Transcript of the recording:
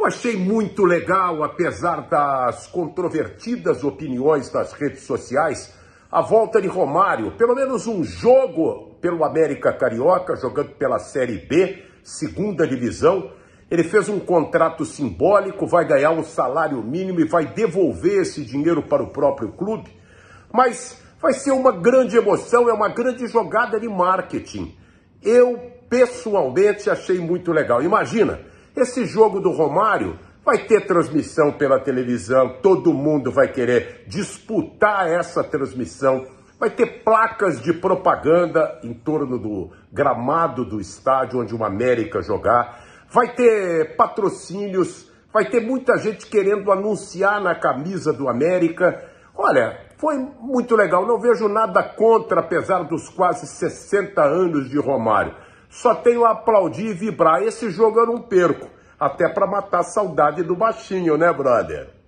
Eu achei muito legal, apesar das controvertidas opiniões das redes sociais, a volta de Romário, pelo menos um jogo pelo América Carioca, jogando pela Série B, segunda divisão. Ele fez um contrato simbólico, vai ganhar um salário mínimo e vai devolver esse dinheiro para o próprio clube. Mas vai ser uma grande emoção, é uma grande jogada de marketing. Eu pessoalmente achei muito legal. Imagina, esse jogo do Romário vai ter transmissão pela televisão, todo mundo vai querer disputar essa transmissão. Vai ter placas de propaganda em torno do gramado do estádio onde o América jogar. Vai ter patrocínios, vai ter muita gente querendo anunciar na camisa do América. Olha, foi muito legal. Não vejo nada contra, apesar dos quase 60 anos de Romário. Só tenho a aplaudir e vibrar. Esse jogo eu não perco. Até para matar a saudade do baixinho, né, brother?